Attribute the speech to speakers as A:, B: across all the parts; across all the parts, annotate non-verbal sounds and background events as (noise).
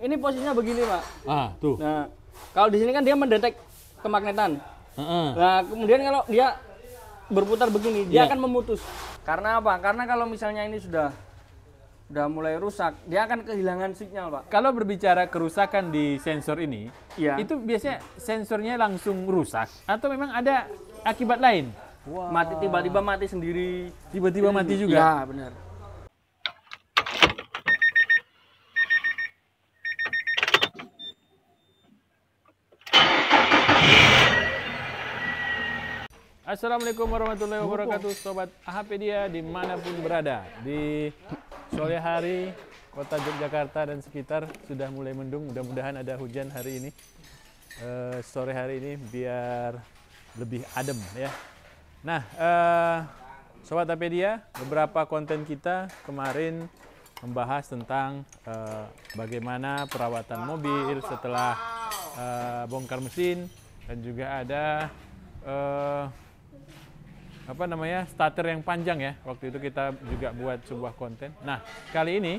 A: Ini posisinya begini, Pak.
B: Ah, tuh. Nah,
A: kalau di sini kan dia mendetek kemagnetan. Uh -uh. Nah, kemudian kalau dia berputar begini, dia yeah. akan memutus. Karena apa? Karena kalau misalnya ini sudah udah mulai rusak, dia akan kehilangan sinyal, Pak. Kalau
B: berbicara kerusakan di sensor ini, ya. itu biasanya sensornya langsung rusak atau memang ada akibat lain? Wow. Mati tiba-tiba mati sendiri, tiba-tiba mati juga. Ya, benar. Assalamualaikum warahmatullahi wabarakatuh Sobat AHPedia dimanapun berada Di sore hari kota Yogyakarta dan sekitar sudah mulai mendung Mudah-mudahan ada hujan hari ini e, Sore hari ini biar lebih adem ya Nah e, Sobat AHPedia beberapa konten kita kemarin membahas tentang e, bagaimana perawatan mobil setelah e, bongkar mesin dan juga ada uh, apa namanya starter yang panjang ya. Waktu itu kita juga buat sebuah konten. Nah, kali ini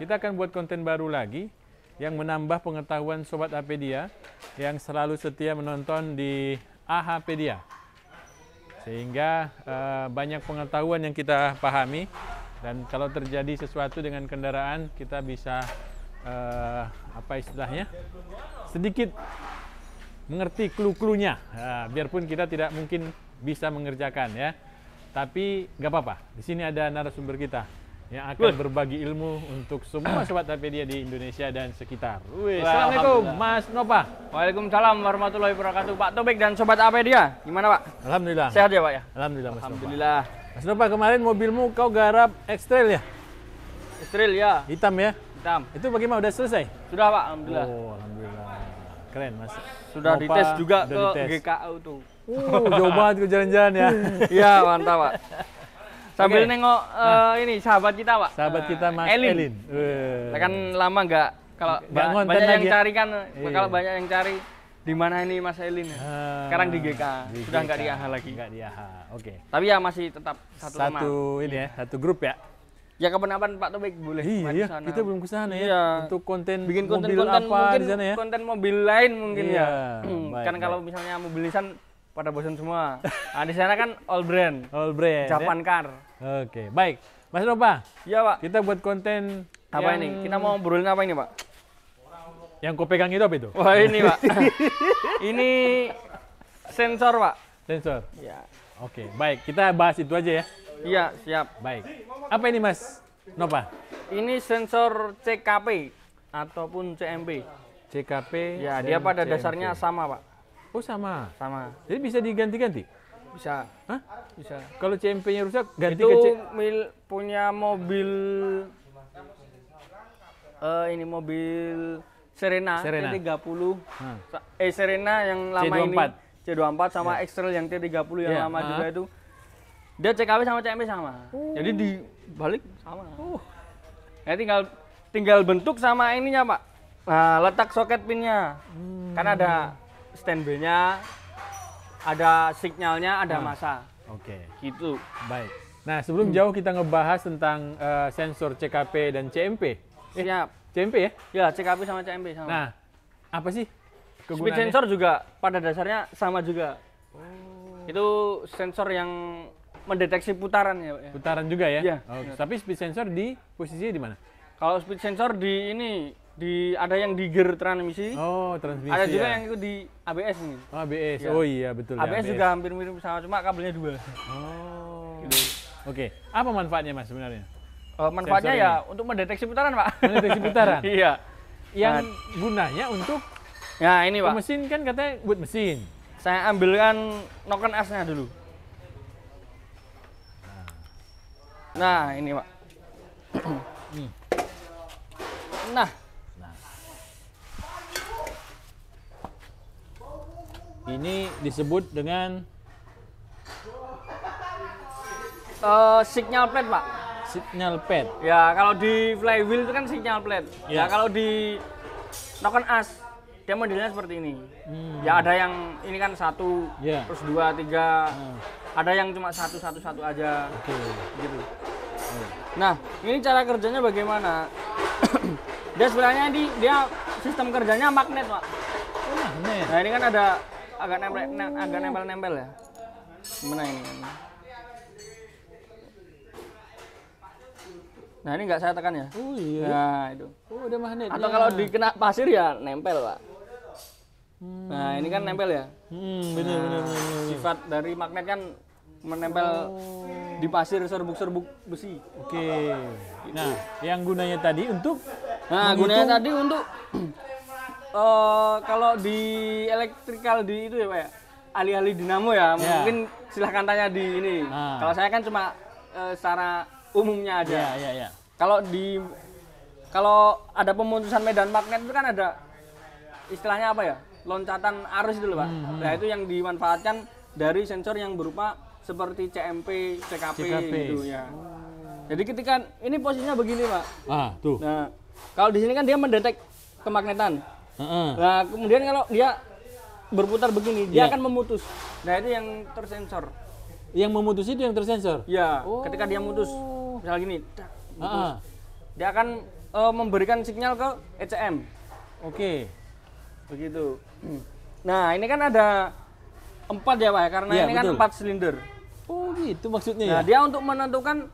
B: kita akan buat konten baru lagi yang menambah pengetahuan sobat Apedia yang selalu setia menonton di Ahapedia. Sehingga uh, banyak pengetahuan yang kita pahami dan kalau terjadi sesuatu dengan kendaraan kita bisa uh, apa istilahnya? sedikit mengerti clue-cluenya. uh, biarpun kita tidak mungkin bisa mengerjakan ya. Tapi nggak apa-apa. Di sini ada narasumber kita yang akan Wih. berbagi ilmu untuk semua (clears throat) sobat Tapedia di Indonesia dan sekitar.
A: Wih, Assalamualaikum Mas Nova. Waalaikumsalam warahmatullahi wabarakatuh Pak Tobek dan sobat
B: Apedia. Gimana Pak? Alhamdulillah. Sehat ya Pak ya? Alhamdulillah Mas Alhamdulillah. Nova. Mas Nova kemarin mobilmu kau garap ekstril ya? Ekstril ya. Hitam ya? Hitam. Itu bagaimana udah selesai? Sudah Pak, alhamdulillah. Oh, alhamdulillah. Keren Mas. Sudah Nova, dites juga ke dites. GKU tuh.
A: Uh, jauh banget
B: ke jalan-jalan ya. (laughs) Iya, mantap, Pak. Sambil okay. nengok
A: uh, nah. ini sahabat kita, Pak. Sahabat eh, kita Mas Elin. Elin.
B: Uh. Kan
A: lama nggak kalau ba banyak yang ya. cari kan, iya. kalau banyak yang cari di mana ini Mas Elin? Uh, Sekarang di GK, di sudah nggak di AHA lagi. Nggak di AHA, oke. Okay. Tapi ya masih tetap satu, sama. satu lama. ini ya, iya. satu grup ya. Ya kapan-kapan Pak Tobik boleh iya, iya. sana. Kita
B: belum ke sana ya. Iya. Untuk konten Bikin konten, mobil konten apa mungkin, di sana ya? Konten
A: mobil lain mungkin ya. iya, ya. kan kalau misalnya mobil lisan
B: pada bosan semua. Nah, di sana kan all brand. All brand. Japan ya? car. Oke, baik. Mas Nova. Iya, Pak. Kita buat konten apa yang... ini? Kita mau berulin apa ini, Pak? Yang kau pegang itu apa itu? Wah, ini, Pak. (laughs)
A: ini sensor, Pak.
B: Sensor. Iya. Oke, baik. Kita bahas itu aja ya. Iya, siap. Baik. Apa ini, Mas Nova?
A: Ini sensor CKP
B: ataupun CMP. CKP. Ya, dia pada CMP. dasarnya sama, Pak. Oh sama. Sama. Jadi bisa diganti-ganti? Bisa. Hah? Bisa. Kalau CMP-nya rusak ganti itu ke C
A: mil punya mobil uh, ini mobil Serena, Serena. T30. Hmm. Eh Serena yang lama C24. ini C24 sama yeah. Excel yang T30 yang yeah. lama uh. juga itu. Dia CKW sama CMP sama. Uh. Jadi di balik sama. Uh. Ya tinggal tinggal bentuk sama ininya, Pak. Nah, letak soket pinnya. Hmm. Kan ada standby nya
B: ada signalnya, ada hmm. masa. Oke. Okay.
A: Gitu. Baik.
B: Nah, sebelum hmm. jauh kita ngebahas tentang uh, sensor CKP dan CMP. Eh, Siap. CMP ya? Ya, CKP sama
A: CMP sama. Nah, apa sih kegunaannya? Speed sensor juga pada dasarnya sama juga. Oh. Itu sensor yang mendeteksi putaran ya, ya. Putaran juga ya? Iya.
B: Oh, tapi speed sensor di posisinya di mana? Kalau speed sensor di ini di ada yang di gear transmisi. Oh, transmisi. Ada juga ya. yang itu di ABS nih. Oh, ABS. Ya. Oh iya, betul ABS, ya, ABS juga hampir mirip sama cuma kabelnya dua. Oh. Gitu. Oke. Okay. Apa manfaatnya Mas sebenarnya? Uh, manfaatnya ya
A: untuk mendeteksi putaran, Pak. Mendeteksi putaran. (laughs) iya.
B: Yang nah. gunanya untuk Nah, ini, Pak. Mesin kan katanya buat mesin. Saya ambilkan
A: noken S-nya dulu. Nah,
B: ini, Pak. Hmm. nah. Ini disebut dengan uh, signal plate, Pak. Signal plate.
A: Ya, kalau di flywheel itu kan signal plate. Yes. Ya, nah, kalau di token as dia modelnya seperti ini.
B: Hmm. Ya ada
A: yang ini kan satu, yeah. terus dua, tiga. Hmm. Ada yang cuma satu, satu, satu aja.
B: Oke. Okay. Gitu.
A: Hmm. Nah, ini cara kerjanya bagaimana? (coughs) dia sebenarnya di dia sistem kerjanya magnet, pak. Oh, magnet. Nah ini kan ada agak nempel ne, agak nempel-nempel ya. Mana ini? Nah ini nggak saya tekan ya? Oh iya. Nah itu.
B: Oh udah magnet. Atau iya. kalau dikena pasir
A: ya nempel pak. Hmm. Nah ini kan nempel ya. Hmm, bener, nah, bener, bener, Sifat dari magnet kan menempel oh. di pasir serbuk-serbuk besi.
B: Oke. Okay. Nah yang gunanya tadi untuk. Nah gunanya tadi untuk uh, kalau di elektrikal di itu ya Pak ya, alih ahli
A: dinamo ya, yeah. mungkin silahkan tanya di ini. Nah. Kalau saya kan cuma uh, secara umumnya aja. Yeah, yeah, yeah. Kalau di kalau ada pemutusan medan magnet itu kan ada istilahnya apa ya? loncatan arus itu loh Pak. Hmm. hmm. Nah, itu yang dimanfaatkan dari sensor yang berupa seperti CMP, CKP, CKP. gitu ya. Jadi ketika ini posisinya begini, Pak.
B: Ah, tuh. Nah,
A: kalau di sini kan dia mendetek kemagnetan. Uh-uh. Nah, kemudian kalau dia berputar begini, dia iya. akan memutus. Nah, itu yang tersensor. Yang memutus itu yang tersensor. Ya, oh. ketika dia memutus misal gini, uh-uh. dia akan uh, memberikan sinyal ke ECM. Oke, okay. begitu. Nah, ini kan ada empat ya pak ya, karena yeah, ini kan betul. kan empat silinder. Oh gitu maksudnya nah, ya. Dia untuk menentukan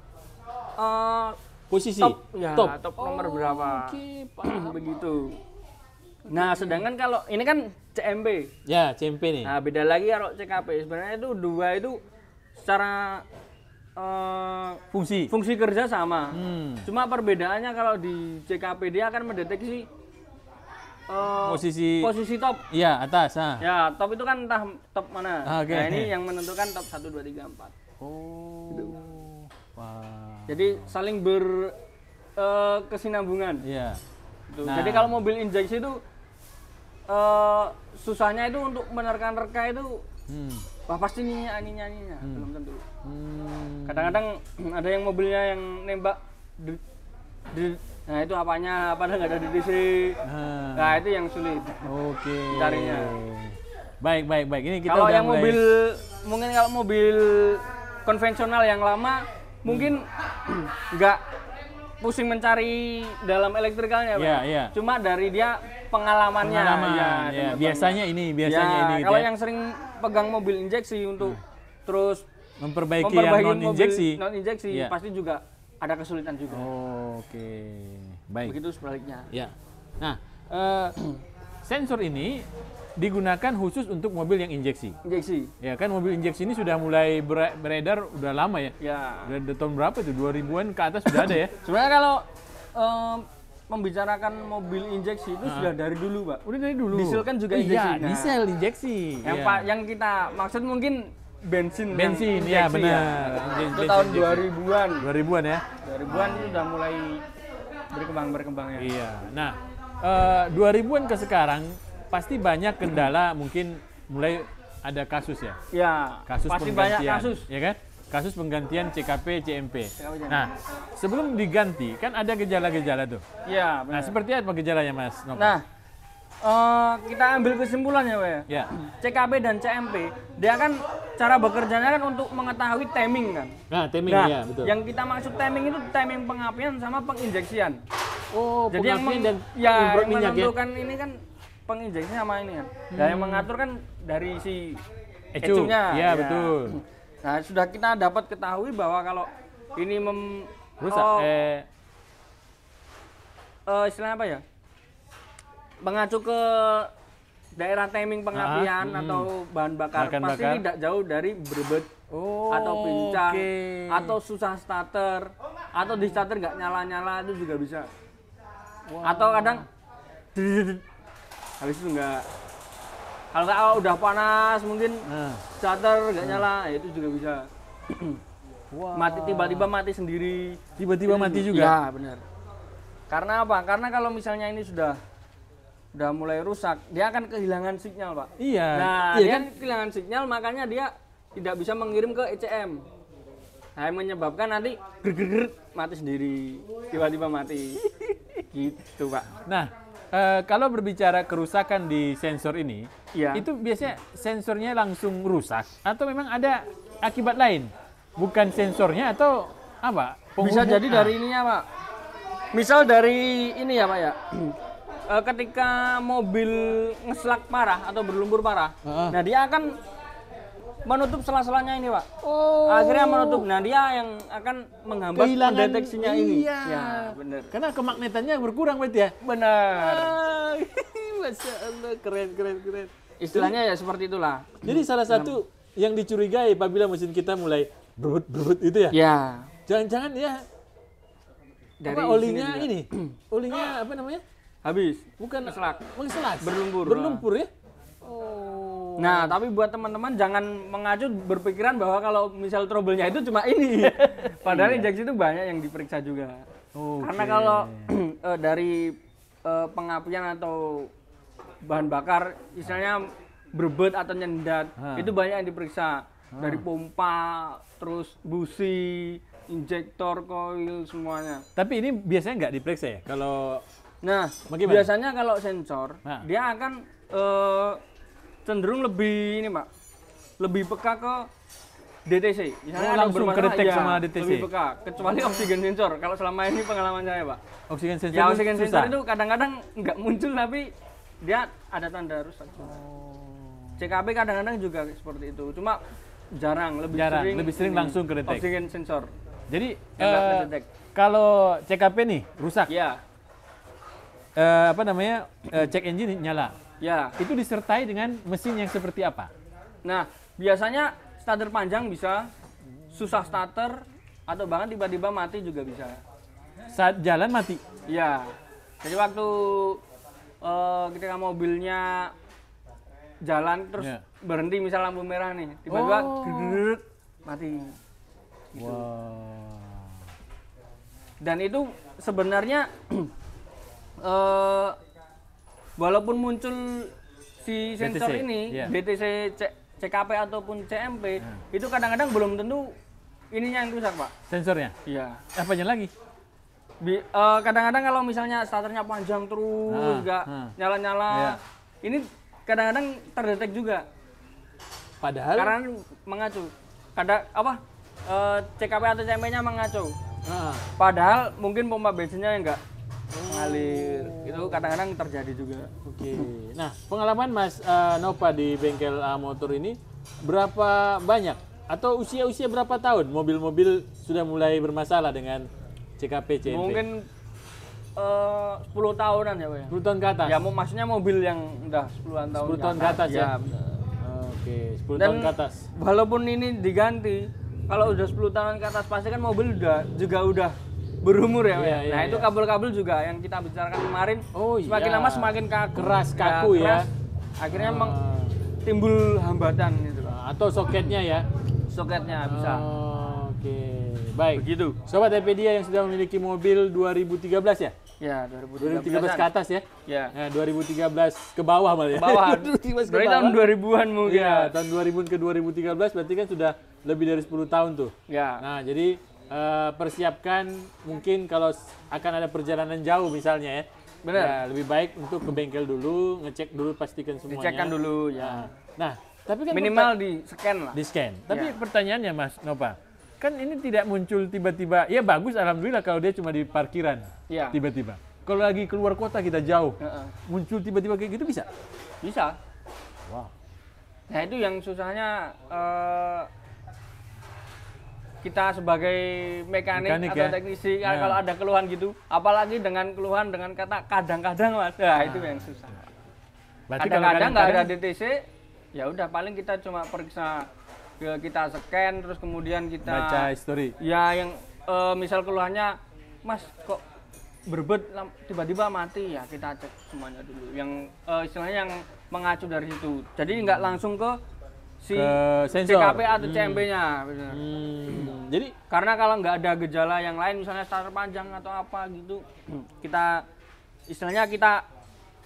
A: uh,
B: posisi top, ya, top. top nomor oh, berapa.
A: Okay, Begitu. Nah, sedangkan kalau ini kan CMP. Ya, CMP nih. Nah, beda lagi kalau CKP. Sebenarnya itu dua itu secara uh, fungsi fungsi kerja sama. Hmm. Cuma perbedaannya kalau di CKP dia akan mendeteksi uh, posisi posisi top. Iya, atas. ha. Ah. Ya, top itu kan entah top mana. Ah, okay. Nah, ini yang menentukan top 1 2 3 4. Oh. Gitu. Wow. Jadi saling ber uh, kesinambungan. Iya. Nah. Jadi kalau mobil injeksi itu uh, susahnya itu untuk menerkan nerka itu hmm. wah pasti nih aninya aninya belum tentu hmm. kadang-kadang (clears throat) ada yang mobilnya yang nembak di, di, nah itu apanya apa nggak ada di DC nah. nah
B: itu yang sulit oke okay. carinya baik baik baik ini kita kalau yang mulai... mobil
A: mungkin kalau mobil konvensional yang lama mungkin (clears throat) nggak hmm pusing mencari dalam elektrikalnya, Pak. Yeah, iya. Cuma dari dia pengalamannya. Pengalaman, ya, yeah. Iya. biasanya ini, iya, biasanya ya, ini. Kalau ya. yang sering pegang mobil injeksi untuk hmm. terus memperbaiki, memperbaiki yang non injeksi, non injeksi yeah. pasti juga
B: ada kesulitan juga. Oh, Oke, okay. baik. Begitu sebaliknya. Ya. Nah, uh, (clears throat) sensor ini digunakan khusus untuk mobil yang injeksi. Injeksi. Ya kan mobil injeksi ini sudah mulai beredar udah lama ya. Ya. Udah tahun berapa itu? 2000-an ke atas sudah ada ya. (laughs) Sebenarnya kalau
A: um, membicarakan mobil injeksi itu sudah dari
B: dulu, Pak. Udah dari dulu. Diesel kan juga iya, injeksi. Iya, nah, diesel injeksi. Yang ya. Pak
A: yang kita maksud mungkin bensin kan, bensin iya, ya benar. Ya. Itu tahun 2000-an. 2000-an ya. 2000-an itu sudah mulai berkembang berkembang ya. Iya.
B: Nah, uh, eh, 2000-an ke sekarang pasti banyak kendala mungkin mulai ada kasus ya. Ya. Kasus pasti penggantian, banyak kasus. Ya kan? Kasus penggantian CKP CMP. nah, sebelum diganti kan ada gejala-gejala tuh. Iya, Nah, seperti apa gejalanya Mas Nova? Nah,
A: uh, kita ambil kesimpulannya ya, Pak. Ya. CKP dan CMP, dia kan cara bekerjanya kan untuk mengetahui timing kan.
B: Nah, timing nah, ya, betul. Yang
A: kita maksud timing itu timing pengapian sama penginjeksian. Oh, Jadi yang dan ya, yang ya? menentukan ya? ini kan penginjeksi sama ini ya, Hmm. Dan yang mengatur kan dari si ecu. ecunya. Iya, ya. betul. Nah, sudah kita dapat ketahui bahwa kalau ini mem rusak oh, eh uh, istilahnya apa ya? Mengacu ke daerah timing pengapian ah, hmm. atau bahan bakar, Makan pasti bakar. tidak jauh dari berbet oh, atau pincang okay. atau susah starter atau di starter nggak nyala-nyala itu juga bisa. Wow. Atau kadang habis itu nggak kalau oh, udah panas mungkin nah. charter nggak nah. nyala ya itu juga bisa (clears throat) wow. mati tiba-tiba mati sendiri
B: tiba-tiba mati juga ya
A: benar karena apa karena kalau misalnya ini sudah udah mulai rusak dia akan kehilangan sinyal pak iya nah iya dia kan? kehilangan sinyal makanya dia tidak bisa mengirim ke ECM nah, yang menyebabkan nanti
B: ger -ger -ger, mati sendiri tiba-tiba mati (laughs) gitu pak nah Eh, kalau berbicara kerusakan di sensor ini, ya. itu biasanya sensornya langsung rusak atau memang ada akibat lain? Bukan sensornya atau apa? Bisa jadi dari ininya, Pak. Misal dari ini ya, Pak ya. (clears throat) Eh, ketika
A: mobil ngeslak parah atau berlumpur parah, uh -huh. nah dia akan menutup sela-selanya ini pak
B: oh. akhirnya menutup
A: nah dia yang akan menghambat Kehilangan, mendeteksinya iya. ini ya
B: benar karena kemagnetannya berkurang berarti ya benar
A: (laughs) masya allah keren keren keren istilahnya jadi, ya seperti
B: itulah jadi salah satu yang dicurigai apabila mesin kita mulai berut berut itu ya ya jangan-jangan ya
A: dari apa, olinya ini
B: (clears throat) olinya apa namanya habis bukan selak berlumpur berlumpur ya
A: oh Nah, tapi buat teman-teman jangan mengacu berpikiran bahwa kalau misal trouble-nya itu cuma ini. (laughs) Padahal iya. injeksi itu banyak yang diperiksa juga.
B: Okay. Karena kalau
A: uh, (clears throat) dari uh, eh, pengapian atau bahan bakar misalnya berbet atau nyendat, ha. itu banyak yang diperiksa. Ha. Dari pompa, terus busi, injektor, koil semuanya.
B: Tapi ini biasanya nggak diperiksa ya kalau Nah, Bagaimana? biasanya
A: kalau sensor, ha. dia akan uh, cenderung lebih
B: ini pak lebih
A: peka ke DTC misalnya oh, langsung ke detek ya, sama DTC lebih peka kecuali oksigen sensor kalau selama ini pengalaman saya pak
B: oksigen sensor ya oksigen itu sensor susah. itu
A: kadang-kadang nggak muncul tapi dia ada tanda rusak oh. CKP kadang-kadang juga seperti itu cuma jarang lebih jarang sering lebih sering ini, langsung ke detek oksigen sensor
B: jadi uh, kalau CKP nih rusak ya uh, apa namanya uh, cek engine nyala Ya. Itu disertai dengan mesin yang seperti apa? Nah,
A: biasanya starter panjang bisa, susah starter, atau bahkan tiba-tiba mati juga bisa.
B: Saat jalan mati?
A: Ya, Jadi waktu uh, eh, ketika mobilnya jalan terus yeah. berhenti misal lampu merah nih, tiba-tiba oh. mati. Gitu. Wow. Dan itu sebenarnya uh,
B: walaupun muncul si sensor BTC, ini yeah. BTC
A: C, CKP ataupun CMP yeah. itu kadang-kadang belum tentu ininya yang rusak pak
B: sensornya iya apanya
A: lagi eh, kadang-kadang uh, kalau misalnya starternya panjang terus ah, nggak ah. nyala-nyala yeah. ini kadang-kadang terdetek juga padahal karena mengacu ada apa uh, eh, CKP atau CMP-nya mengacu ah.
B: padahal mungkin pompa bensinnya enggak
A: mengalir
B: itu kadang-kadang
A: terjadi juga
B: oke okay. nah pengalaman mas uh, Nova di bengkel uh, motor ini berapa banyak atau usia-usia berapa tahun mobil-mobil sudah mulai bermasalah dengan CKP CNP mungkin
A: eh, uh, 10 tahunan ya Pak 10 ya. tahun ke atas ya maksudnya mobil yang udah 10 tahun 10 tahun ke atas, ke atas ya, ya.
B: oke okay. 10 Dan tahun ke atas
A: walaupun ini diganti kalau udah 10 tahun ke atas pasti kan mobil udah juga udah berumur ya. Yeah, yeah, iya, nah, itu iya. kabel-kabel juga yang kita bicarakan kemarin. Oh, iya. semakin lama semakin kaku,
B: keras ya, kaku ya. Keras. Akhirnya ah. emang uh. timbul hambatan gitu ah, Atau soketnya ya. Soketnya bisa. Oh, oke. Okay. Baik. Begitu. Sobat Epedia ya yang sudah memiliki mobil 2013 ya?
A: Ya, 2013, 2013 ke atas ya? Ya. Nah,
B: 2013 ke bawah malah ya? Ke bawah. 2013 (laughs) tahun 2000-an mungkin. Ya, tahun 2000 ke 2013 berarti kan sudah lebih dari 10 tahun tuh. Ya. Nah, jadi uh, persiapkan mungkin kalau akan ada perjalanan jauh misalnya ya. Benar. Ya, lebih baik untuk ke bengkel dulu, ngecek dulu pastikan semuanya. Dicekkan dulu ya. Nah, nah, tapi kan minimal di scan lah. Di scan. Tapi ya. pertanyaannya Mas Nova, kan ini tidak muncul tiba-tiba. Ya bagus alhamdulillah kalau dia cuma di parkiran. Ya. Tiba-tiba. Kalau lagi keluar kota kita jauh, uh-uh. muncul tiba-tiba kayak gitu bisa? Bisa. Wow.
A: Nah itu yang susahnya uh, kita sebagai mekanik, mekanik atau ya? teknisi ya. kalau ada keluhan gitu apalagi dengan keluhan dengan kata kadang-kadang mas nah, nah. itu ah. yang
B: susah kadang-kadang nggak ada
A: DTC ya udah paling kita cuma periksa kita scan terus kemudian kita baca history ya yang e, misal keluhannya mas kok berbet tiba-tiba mati ya kita cek semuanya dulu yang e, istilahnya yang mengacu dari situ jadi nggak hmm. langsung ke si ke sensor. CKP atau hmm. CMB-nya. Hmm. hmm. Jadi karena kalau nggak ada gejala yang lain misalnya starter panjang atau apa gitu, hmm. kita istilahnya kita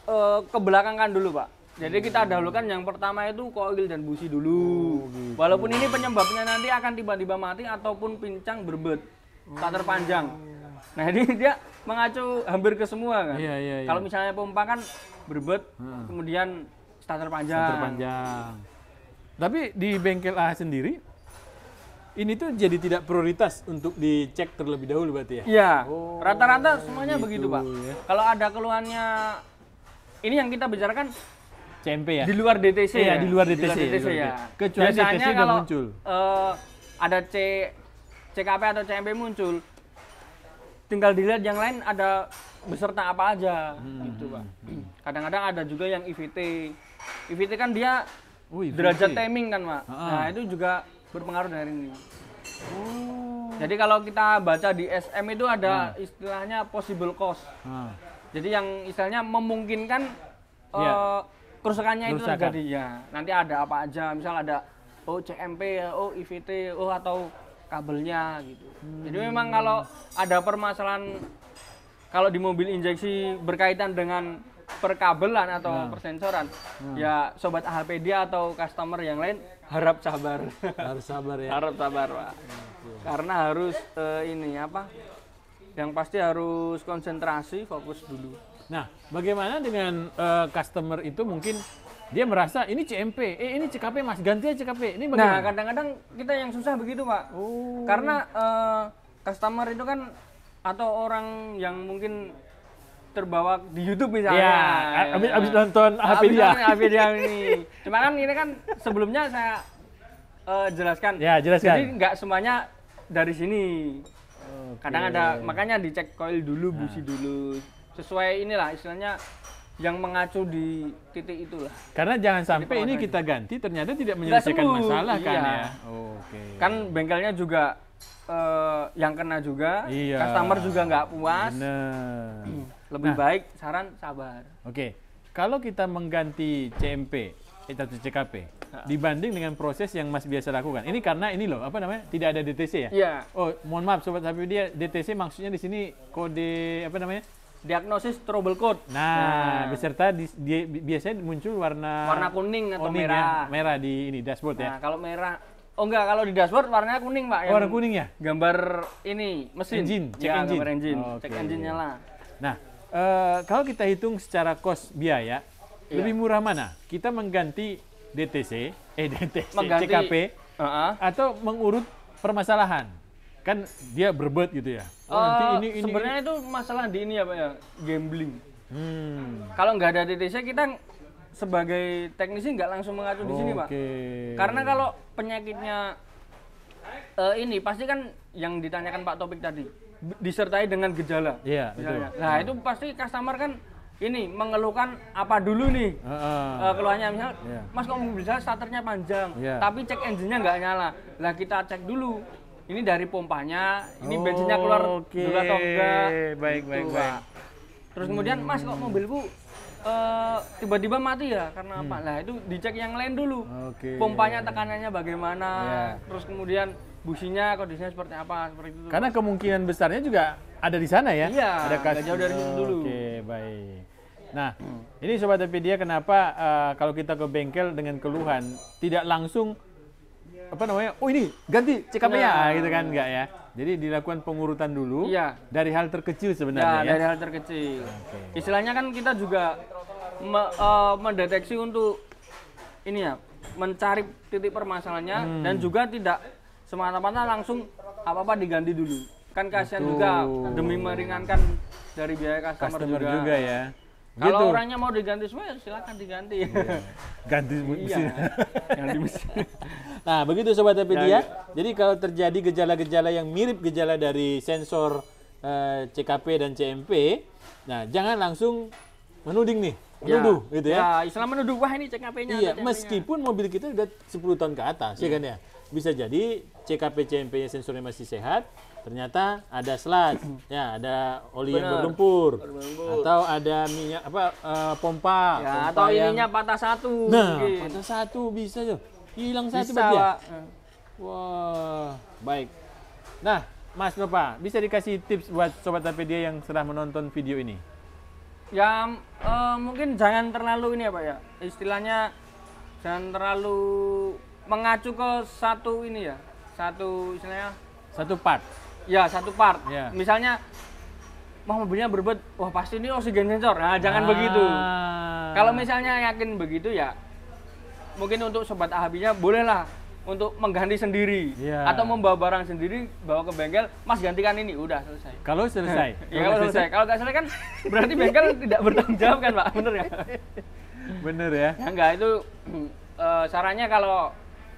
A: uh, kebelakangkan dulu, Pak. Jadi kita hmm. dahulukan yang pertama itu koil dan busi dulu. Oh, gitu. Walaupun ini penyebabnya nanti akan tiba-tiba mati ataupun pincang berbet starter oh. panjang. Nah, ini dia mengacu hampir ke semua kan. Iya, iya, iya. Kalau misalnya pompa kan
B: berbet, hmm. kemudian starter panjang. Starter panjang tapi di bengkel AH sendiri, ini tuh jadi tidak prioritas untuk dicek terlebih dahulu berarti ya? Iya,
A: oh, rata-rata semuanya gitu, begitu Pak. Ya. Kalau ada keluhannya, ini yang kita bicarakan
B: CMP ya? Di luar DTC ya? ya? Di luar DTC, di luar DTC, ya. ya. Kecuali Biasanya DTC kalau, muncul.
A: Uh, ada C, CKP atau CMP muncul, tinggal dilihat yang lain ada beserta apa aja hmm. gitu Pak. Hmm, hmm. Kadang-kadang ada juga yang IVT. IVT kan dia
B: Ui, derajat timing
A: kan pak. Uh-huh. Nah itu juga berpengaruh dari ini. Oh. Jadi kalau kita baca di SM itu ada uh. istilahnya possible cost. Uh. Jadi yang istilahnya memungkinkan yeah. Iya. kerusakannya itu terjadi ya. Nanti ada apa aja, misal ada oh CMP, oh IVT, oh atau kabelnya gitu. Hmm. Jadi memang kalau ada permasalahan kalau di mobil injeksi berkaitan dengan perkabelan atau nah. persensoran nah. ya sobat Alpedia atau customer yang lain harap sabar harus sabar ya harap sabar pak ya, karena harus uh, ini apa
B: yang pasti harus konsentrasi fokus dulu nah bagaimana dengan uh, customer itu mungkin dia merasa ini CMP, eh ini CKP mas, ganti aja CKP. Ini nah, bagaimana? Nah
A: kadang-kadang kita yang susah begitu pak, oh. karena uh, customer itu kan atau orang yang mungkin terbawa di YouTube misalnya. Iya, ya. abis, abis nonton dia. Abis dia ini. (laughs) Iya. Cuma kan ini kan sebelumnya saya uh, jelaskan. Ya, jelaskan. Jadi nggak semuanya dari sini. Okay. Kadang ada, makanya dicek coil dulu, nah. busi dulu. Sesuai inilah istilahnya yang mengacu di titik itulah.
B: Karena jangan sampai ini kita ganti ternyata tidak menyelesaikan masalah kan iya. kan ya. Oh, Oke. Okay. Kan
A: bengkelnya juga uh, yang kena juga, iya. customer juga
B: nggak puas. Bener lebih nah. baik
A: saran sabar.
B: Oke. Okay. Kalau kita mengganti CMP e atau CKP nah. dibanding dengan proses yang Mas biasa lakukan. Ini karena ini loh, apa namanya? Tidak ada DTC ya? Iya. Oh, mohon maaf sobat tapi dia DTC maksudnya di sini kode apa namanya? diagnosis trouble code. Nah, nah. beserta di, di, biasanya muncul warna warna
A: kuning atau kuning ya, merah. Ya,
B: merah di ini dashboard nah, ya. Nah, kalau
A: merah Oh enggak, kalau di dashboard warnanya kuning, Pak. Warna kuning
B: ya? Gambar
A: ini mesin. Engine, cek ya, engine. Gambar engine. Oh, okay. Cek engine iya. lah.
B: Nah, Eh, kalau kita hitung secara kos biaya, iya. lebih murah mana? Kita mengganti DTC, eh DTC, mengganti, CKP, uh -uh. atau mengurut permasalahan? Kan dia berbet gitu ya. Oh, uh, ini, ini sebenarnya ini.
A: itu masalah di ini ya Pak ya, gambling. Hmm. Kalau nggak ada DTC kita sebagai teknisi nggak langsung mengacu di sini Pak. Karena kalau penyakitnya uh, ini pasti kan yang ditanyakan Pak Topik tadi disertai dengan gejala. Iya, yeah, Nah, hmm. itu pasti customer kan ini mengeluhkan apa dulu nih uh, uh, uh, keluhannya misal yeah. mas kok mobil saya starternya panjang yeah. tapi cek engine-nya nggak nyala lah kita cek dulu ini dari pompanya ini oh, bensinnya keluar okay. dulu atau enggak baik gitu, baik baik terus hmm. kemudian mas kok mobilku tiba eh, tiba-tiba mati ya karena hmm. apa nah itu dicek yang lain dulu
B: okay. pompanya
A: tekanannya bagaimana yeah. terus kemudian businya kondisinya seperti apa seperti itu. Karena
B: kemungkinan besarnya juga ada di sana ya. Iya. Ada kas jauh dari situ dulu. Oke, baik. Nah, hmm. ini sobat Topedia kenapa uh, kalau kita ke bengkel dengan keluhan tidak langsung apa namanya? Oh ini ganti CKP ya nah, iya. gitu kan enggak ya. Jadi dilakukan pengurutan dulu iya. dari hal terkecil sebenarnya ya. ya. dari hal
A: terkecil.
B: Okay. Istilahnya kan kita juga me,
A: uh, mendeteksi untuk ini ya, mencari titik permasalahannya hmm. dan juga tidak semata-mata langsung apa-apa diganti dulu. Kan kasihan Betul. juga demi meringankan dari biaya customer, customer juga. juga ya. Kalau gitu. orangnya mau diganti semua, ya silahkan diganti. Yeah. Iya. Iya. (laughs) Ganti mesin. Iya.
B: (laughs) mesin. nah, begitu sobat Epedia. Ya, ya, Jadi kalau terjadi gejala-gejala yang mirip gejala dari sensor uh, eh, CKP dan CMP, nah jangan langsung menuding nih, ya. menuduh ya. gitu ya. Ya, istilah menuduh wah ini CKP-nya. Iya, meskipun mobil kita sudah 10 tahun ke atas, ya, ya kan ya bisa jadi CKP CMP-nya sensornya masih sehat, ternyata ada selat, (clears throat) ya ada oli Bener. yang berlumpur, atau ada minyak apa uh, pompa, ya, pompa atau yang... ininya
A: patah satu. Nah, mungkin. patah
B: satu bisa ya. Hilang satu berarti ya. Hmm. Wah, baik. Nah, Mas Nova, bisa dikasih tips buat sobat Tapedia yang sedang menonton video ini?
A: Ya, uh, mungkin jangan terlalu ini ya, Pak ya. Istilahnya jangan terlalu mengacu ke satu ini ya satu istilahnya satu part ya satu part ya. misalnya mau mobilnya berbet wah pasti ini oksigen sensor nah jangan nah. begitu kalau misalnya yakin begitu ya mungkin untuk sobat ahabinya bolehlah untuk mengganti sendiri ya. atau membawa barang sendiri bawa ke bengkel mas gantikan ini udah selesai
B: kalau selesai (laughs) ya kalau selesai kalau
A: nggak selesai kan berarti bengkel tidak bertanggung jawab kan pak bener ya bener ya, ya enggak itu uh, (clears throat) sarannya kalau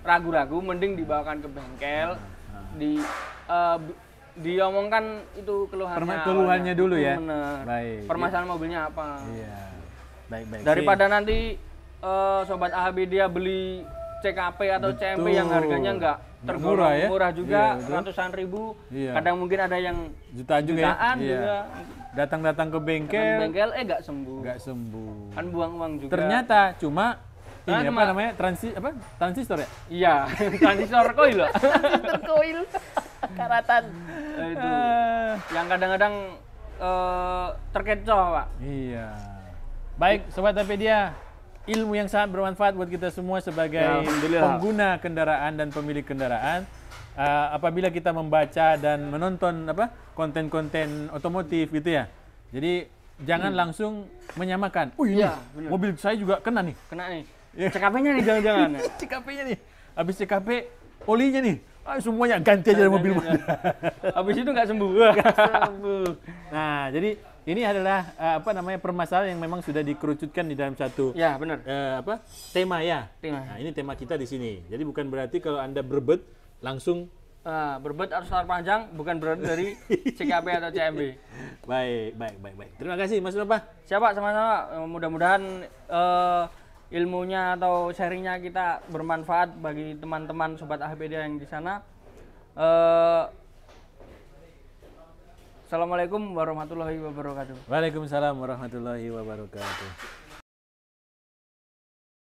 A: ragu-ragu mending dibawakan ke bengkel ah, ah. di uh, diomongkan itu keluhannya keluhannya awalnya. dulu ya bener. baik permasalahan mobilnya apa iya baik baik daripada sih. nanti uh, sobat AHB dia beli CKP atau betul. CMP yang harganya nggak tergolong murah, ya? murah iya, juga iya, ratusan ribu iya. kadang mungkin ada yang
B: jutaan juga ya? jutaan ya? juga datang-datang ke bengkel datang bengkel
A: eh nggak sembuh nggak sembuh kan buang uang
B: juga ternyata cuma ini kan apa namanya? Transi apa? Transistor ya? Iya, (laughs) transistor coil loh. transistor coil. Karatan. nah, Itu. Uh. Yang kadang-kadang uh, terkecoh, Pak. Iya. Baik, sobat dia ilmu yang sangat bermanfaat buat kita semua sebagai ya, pengguna kendaraan dan pemilik kendaraan uh, apabila kita membaca dan menonton apa konten-konten otomotif gitu ya. Jadi jangan hmm. langsung menyamakan. Oh iya, ya, mobil saya juga kena nih. Kena nih. Yeah. CKP-nya nih jangan-jangan. (laughs) CKP-nya nih. Habis CKP, olinya nih. Ah, semuanya ganti aja mobil nah. (laughs) Habis itu nggak sembuh. Gak (laughs) sembuh. Nah, jadi ini adalah eh, apa namanya permasalahan yang memang sudah dikerucutkan di dalam satu ya benar uh, apa tema ya tema. nah ini tema kita di sini jadi bukan berarti kalau anda berbet langsung uh, berbet harus lar panjang bukan berarti dari CKP atau CMB baik baik baik baik
A: terima kasih Mas Nova siapa sama-sama mudah-mudahan uh, ilmunya atau sharingnya kita bermanfaat bagi teman-teman sobat HPD yang di sana. Uh, Assalamualaikum warahmatullahi wabarakatuh.
B: Waalaikumsalam warahmatullahi wabarakatuh.